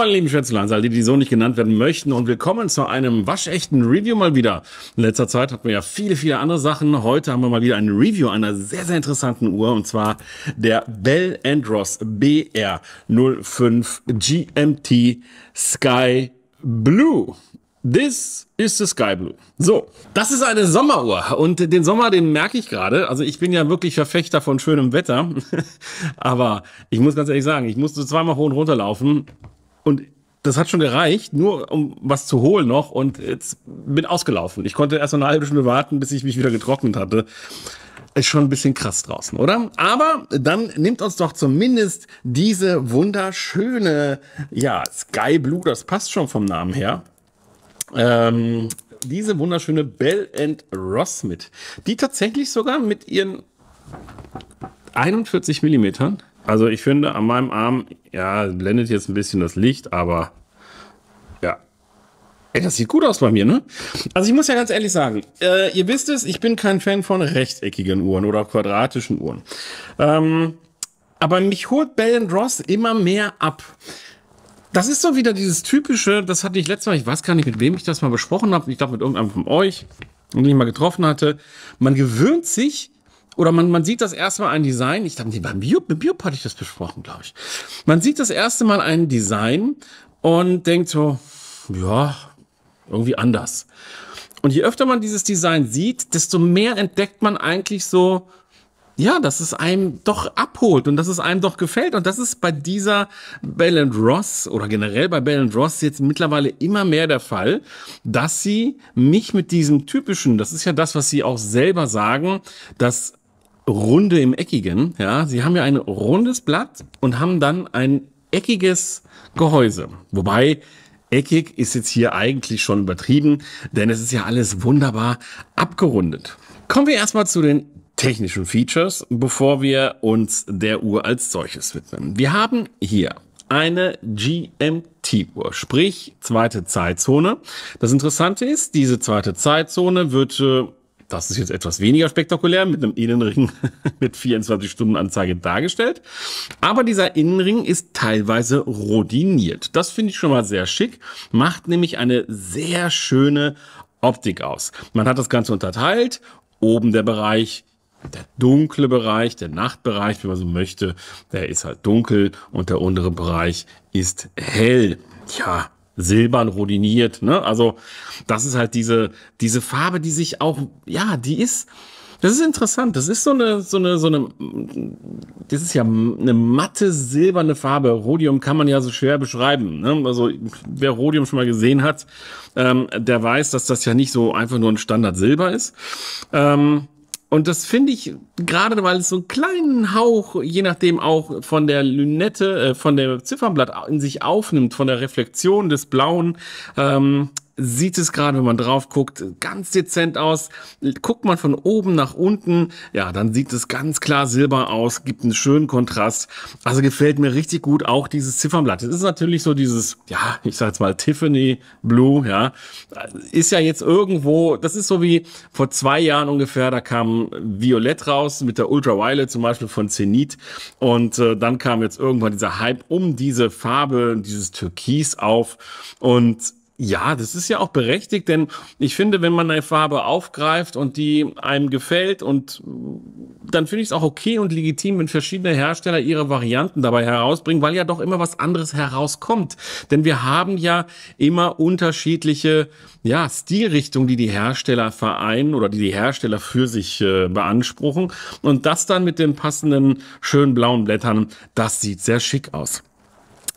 meine lieben Schätzleins, all die, die so nicht genannt werden möchten. Und willkommen zu einem waschechten Review mal wieder. In letzter Zeit hatten wir ja viele, viele andere Sachen. Heute haben wir mal wieder ein Review einer sehr, sehr interessanten Uhr. Und zwar der Bell Andros BR05 GMT Sky Blue. This is the Sky Blue. So, das ist eine Sommeruhr und den Sommer, den merke ich gerade. Also ich bin ja wirklich Verfechter von schönem Wetter, aber ich muss ganz ehrlich sagen, ich musste zweimal hoch und runter laufen und das hat schon gereicht, nur um was zu holen noch und jetzt bin ausgelaufen. Ich konnte erst noch eine halbe Stunde warten, bis ich mich wieder getrocknet hatte. Ist schon ein bisschen krass draußen, oder? Aber dann nimmt uns doch zumindest diese wunderschöne, ja, Sky Blue, das passt schon vom Namen her. Ähm, diese wunderschöne Bell and Ross mit, die tatsächlich sogar mit ihren 41 Millimetern also ich finde an meinem Arm, ja, blendet jetzt ein bisschen das Licht, aber ja. Ey, das sieht gut aus bei mir, ne? Also ich muss ja ganz ehrlich sagen, äh, ihr wisst es, ich bin kein Fan von rechteckigen Uhren oder quadratischen Uhren. Ähm, aber mich holt Bell Ross immer mehr ab. Das ist so wieder dieses typische, das hatte ich letztes Mal, ich weiß gar nicht, mit wem ich das mal besprochen habe, ich glaube mit irgendeinem von euch, den ich mal getroffen hatte. Man gewöhnt sich oder man, man sieht das erste Mal ein Design, ich glaube, beim Bio, beim Bio hatte ich das besprochen, glaube ich. Man sieht das erste Mal ein Design und denkt so, ja, irgendwie anders. Und je öfter man dieses Design sieht, desto mehr entdeckt man eigentlich so, ja, dass es einem doch abholt und dass es einem doch gefällt. Und das ist bei dieser Bell Ross oder generell bei Bell Ross jetzt mittlerweile immer mehr der Fall, dass sie mich mit diesem typischen, das ist ja das, was sie auch selber sagen, dass Runde im Eckigen. Ja, sie haben ja ein rundes Blatt und haben dann ein eckiges Gehäuse. Wobei eckig ist jetzt hier eigentlich schon übertrieben, denn es ist ja alles wunderbar abgerundet. Kommen wir erstmal zu den technischen Features, bevor wir uns der Uhr als solches widmen. Wir haben hier eine GMT-Uhr, sprich zweite Zeitzone. Das Interessante ist, diese zweite Zeitzone wird äh, das ist jetzt etwas weniger spektakulär mit einem Innenring mit 24 Stunden Anzeige dargestellt. Aber dieser Innenring ist teilweise rodiniert. Das finde ich schon mal sehr schick. Macht nämlich eine sehr schöne Optik aus. Man hat das Ganze unterteilt. Oben der Bereich der dunkle Bereich, der Nachtbereich, wie man so möchte, der ist halt dunkel und der untere Bereich ist hell. Ja, silbern rodiniert, ne? Also, das ist halt diese, diese Farbe, die sich auch, ja, die ist, das ist interessant. Das ist so eine, so eine, so eine, das ist ja eine matte silberne Farbe. Rhodium kann man ja so schwer beschreiben. Ne? Also wer Rhodium schon mal gesehen hat, ähm, der weiß, dass das ja nicht so einfach nur ein Standard Silber ist. Ähm, und das finde ich, gerade weil es so einen kleinen Hauch, je nachdem auch von der Lünette, äh, von der Ziffernblatt in sich aufnimmt, von der Reflexion des Blauen, ähm, sieht es gerade, wenn man drauf guckt, ganz dezent aus. Guckt man von oben nach unten, ja, dann sieht es ganz klar silber aus, gibt einen schönen Kontrast. Also gefällt mir richtig gut auch dieses Ziffernblatt. Es ist natürlich so dieses, ja, ich sag jetzt mal Tiffany Blue, ja, ist ja jetzt irgendwo, das ist so wie vor zwei Jahren ungefähr, da kam Violett raus mit der Ultraviolet zum Beispiel von Zenit und äh, dann kam jetzt irgendwann dieser Hype um diese Farbe, dieses Türkis auf und ja, das ist ja auch berechtigt, denn ich finde, wenn man eine Farbe aufgreift und die einem gefällt und mm, dann finde ich es auch okay und legitim, wenn verschiedene Hersteller ihre Varianten dabei herausbringen, weil ja doch immer was anderes herauskommt. Denn wir haben ja immer unterschiedliche ja, Stilrichtungen, die die Hersteller vereinen oder die die Hersteller für sich äh, beanspruchen. Und das dann mit den passenden schönen blauen Blättern, das sieht sehr schick aus.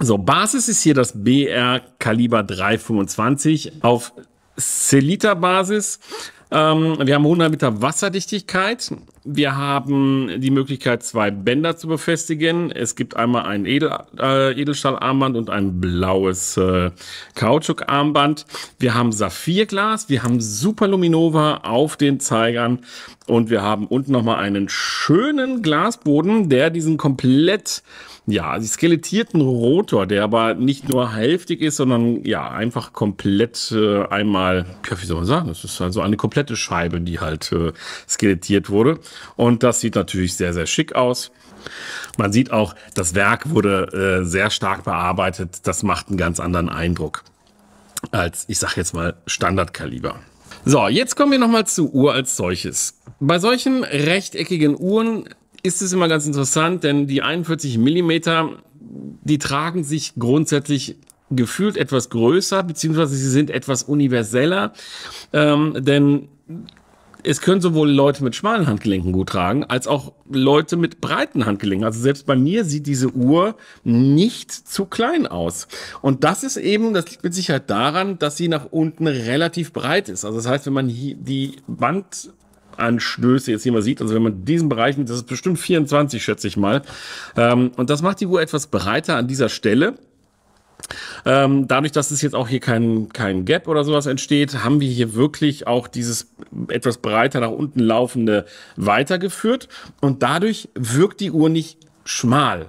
So, Basis ist hier das BR Kaliber 325 auf Celita-Basis. Ähm, wir haben 100 Meter Wasserdichtigkeit wir haben die Möglichkeit, zwei Bänder zu befestigen. Es gibt einmal ein Edel, äh, Edelstahlarmband und ein blaues äh, Kautschukarmband. Wir haben Saphirglas, wir haben Superluminova auf den Zeigern und wir haben unten nochmal einen schönen Glasboden, der diesen komplett ja, die skelettierten Rotor, der aber nicht nur hälftig ist, sondern ja, einfach komplett äh, einmal, ja, wie soll man sagen, das ist also eine komplette Scheibe, die halt äh, skelettiert wurde. Und das sieht natürlich sehr, sehr schick aus. Man sieht auch, das Werk wurde äh, sehr stark bearbeitet. Das macht einen ganz anderen Eindruck als, ich sag jetzt mal, Standardkaliber. So, jetzt kommen wir nochmal zur Uhr als solches. Bei solchen rechteckigen Uhren ist es immer ganz interessant, denn die 41 mm, die tragen sich grundsätzlich gefühlt etwas größer, beziehungsweise sie sind etwas universeller, ähm, denn es können sowohl Leute mit schmalen Handgelenken gut tragen, als auch Leute mit breiten Handgelenken. Also selbst bei mir sieht diese Uhr nicht zu klein aus. Und das ist eben, das liegt mit Sicherheit daran, dass sie nach unten relativ breit ist. Also das heißt, wenn man hier die Band Anstöße jetzt hier mal sieht. Also wenn man diesen Bereich nimmt, das ist bestimmt 24, schätze ich mal. Ähm, und das macht die Uhr etwas breiter an dieser Stelle. Ähm, dadurch, dass es jetzt auch hier kein, kein Gap oder sowas entsteht, haben wir hier wirklich auch dieses etwas breiter nach unten laufende weitergeführt. Und dadurch wirkt die Uhr nicht schmal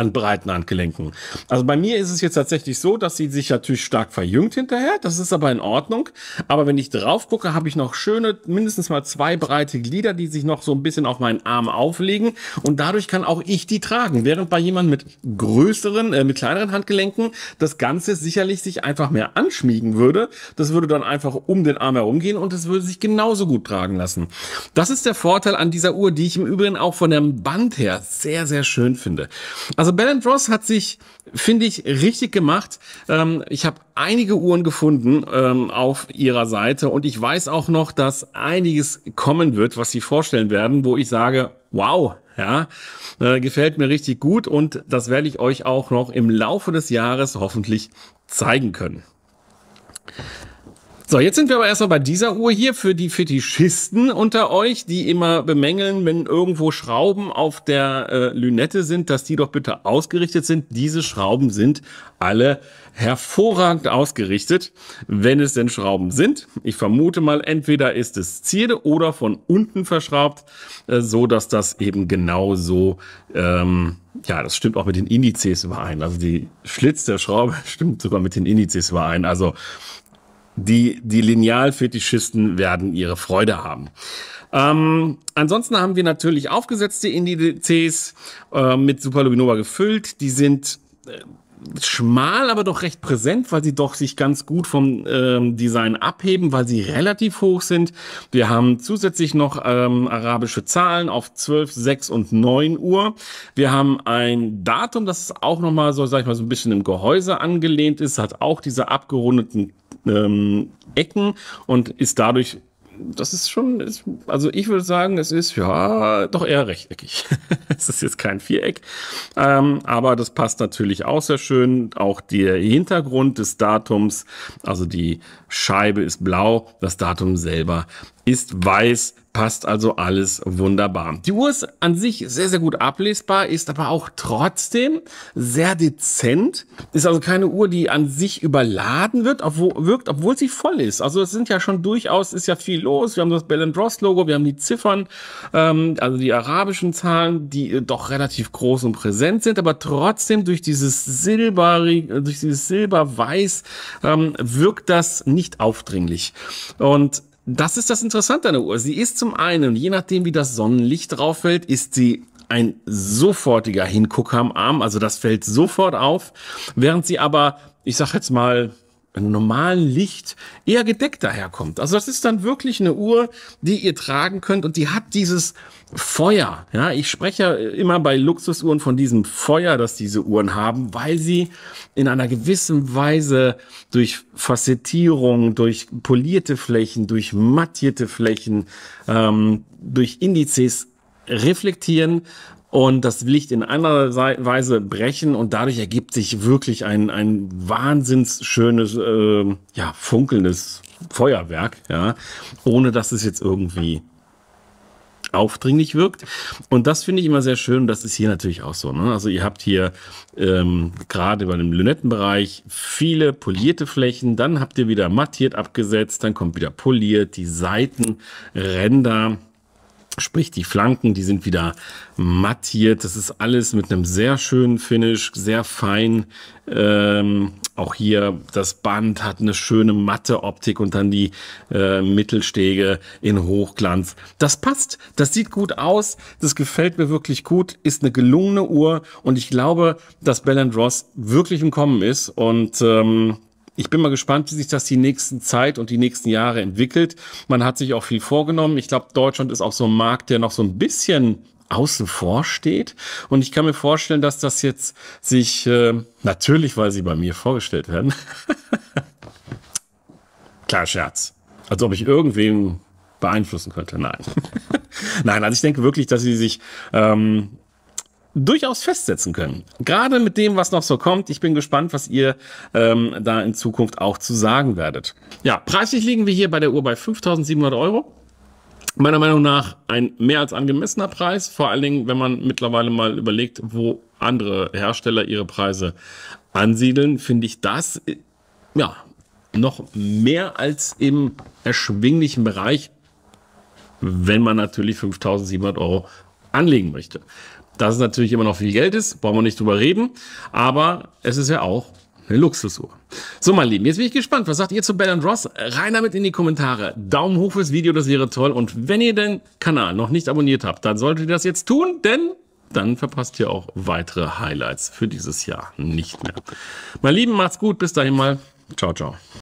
an breiten Handgelenken. Also bei mir ist es jetzt tatsächlich so, dass sie sich natürlich stark verjüngt hinterher. Das ist aber in Ordnung. Aber wenn ich drauf gucke, habe ich noch schöne, mindestens mal zwei breite Glieder, die sich noch so ein bisschen auf meinen Arm auflegen. Und dadurch kann auch ich die tragen. Während bei jemandem mit größeren, äh, mit kleineren Handgelenken das Ganze sicherlich sich einfach mehr anschmiegen würde. Das würde dann einfach um den Arm herumgehen und es würde sich genauso gut tragen lassen. Das ist der Vorteil an dieser Uhr, die ich im Übrigen auch von dem Band her sehr, sehr schön finde. Also also Bell Ross hat sich, finde ich, richtig gemacht. Ähm, ich habe einige Uhren gefunden ähm, auf ihrer Seite und ich weiß auch noch, dass einiges kommen wird, was sie vorstellen werden, wo ich sage, wow, ja, äh, gefällt mir richtig gut und das werde ich euch auch noch im Laufe des Jahres hoffentlich zeigen können. So, jetzt sind wir aber erstmal bei dieser Uhr hier für die Fetischisten unter euch, die immer bemängeln, wenn irgendwo Schrauben auf der äh, Lünette sind, dass die doch bitte ausgerichtet sind. Diese Schrauben sind alle hervorragend ausgerichtet, wenn es denn Schrauben sind. Ich vermute mal, entweder ist es Zierde oder von unten verschraubt, äh, so dass das eben genau so, ähm, ja, das stimmt auch mit den Indizes überein. Also die Schlitz der Schraube stimmt sogar mit den Indizes überein. Also die, die lineal werden ihre Freude haben. Ähm, ansonsten haben wir natürlich aufgesetzte Indizes äh, mit Superluminova gefüllt. Die sind äh, schmal, aber doch recht präsent, weil sie doch sich ganz gut vom ähm, Design abheben, weil sie relativ hoch sind. Wir haben zusätzlich noch ähm, arabische Zahlen auf 12, 6 und 9 Uhr. Wir haben ein Datum, das auch nochmal so, sag ich mal, so ein bisschen im Gehäuse angelehnt ist, hat auch diese abgerundeten ähm, Ecken und ist dadurch das ist schon, ist, also ich würde sagen, es ist ja doch eher rechteckig. es ist jetzt kein Viereck, ähm, aber das passt natürlich auch sehr schön. Auch der Hintergrund des Datums, also die Scheibe ist blau, das Datum selber ist weiß, passt also alles wunderbar. Die Uhr ist an sich sehr, sehr gut ablesbar, ist aber auch trotzdem sehr dezent. Ist also keine Uhr, die an sich überladen wird, obwohl, wirkt, obwohl sie voll ist. Also es sind ja schon durchaus, ist ja viel los. Wir haben das Bell Ross Logo, wir haben die Ziffern, ähm, also die arabischen Zahlen, die äh, doch relativ groß und präsent sind, aber trotzdem durch dieses Silber, durch dieses Silberweiß ähm, wirkt das nicht aufdringlich. Und das ist das Interessante an der Uhr. Sie ist zum einen, je nachdem wie das Sonnenlicht drauf fällt, ist sie ein sofortiger Hingucker am Arm, also das fällt sofort auf, während sie aber, ich sag jetzt mal, normalen Licht eher gedeckt daherkommt. Also das ist dann wirklich eine Uhr, die ihr tragen könnt und die hat dieses Feuer. Ja, ich spreche ja immer bei Luxusuhren von diesem Feuer, das diese Uhren haben, weil sie in einer gewissen Weise durch Facettierung, durch polierte Flächen, durch mattierte Flächen, ähm, durch Indizes reflektieren und das Licht in einer Weise brechen und dadurch ergibt sich wirklich ein, ein wahnsinns schönes, äh, ja, funkelndes Feuerwerk, ja, ohne dass es jetzt irgendwie aufdringlich wirkt. Und das finde ich immer sehr schön. das ist hier natürlich auch so. Ne? Also ihr habt hier ähm, gerade bei dem Lünettenbereich viele polierte Flächen. Dann habt ihr wieder mattiert abgesetzt. Dann kommt wieder poliert. Die Seitenränder Sprich, die Flanken, die sind wieder mattiert. Das ist alles mit einem sehr schönen Finish, sehr fein. Ähm, auch hier das Band hat eine schöne matte Optik und dann die äh, Mittelstege in Hochglanz. Das passt, das sieht gut aus, das gefällt mir wirklich gut, ist eine gelungene Uhr und ich glaube, dass Bell Ross wirklich im Kommen ist und ähm, ich bin mal gespannt, wie sich das die nächsten Zeit und die nächsten Jahre entwickelt. Man hat sich auch viel vorgenommen. Ich glaube, Deutschland ist auch so ein Markt, der noch so ein bisschen außen vor steht. Und ich kann mir vorstellen, dass das jetzt sich, äh, natürlich, weil sie bei mir vorgestellt werden. Klar, Scherz. Als ob ich irgendwen beeinflussen könnte. Nein. Nein, also ich denke wirklich, dass sie sich ähm, durchaus festsetzen können. Gerade mit dem, was noch so kommt. Ich bin gespannt, was ihr ähm, da in Zukunft auch zu sagen werdet. Ja, preislich liegen wir hier bei der Uhr bei 5700 Euro. Meiner Meinung nach ein mehr als angemessener Preis, vor allen Dingen, wenn man mittlerweile mal überlegt, wo andere Hersteller ihre Preise ansiedeln, finde ich das ja noch mehr als im erschwinglichen Bereich, wenn man natürlich 5700 Euro anlegen möchte. Dass es natürlich immer noch viel Geld ist, brauchen wir nicht drüber reden. Aber es ist ja auch eine Luxusuhr. So, mein Lieben, jetzt bin ich gespannt. Was sagt ihr zu Bell Ross? Rein damit in die Kommentare. Daumen hoch fürs Video, das wäre toll. Und wenn ihr den Kanal noch nicht abonniert habt, dann solltet ihr das jetzt tun, denn dann verpasst ihr auch weitere Highlights für dieses Jahr nicht mehr. Mein Lieben, macht's gut. Bis dahin mal. Ciao, ciao.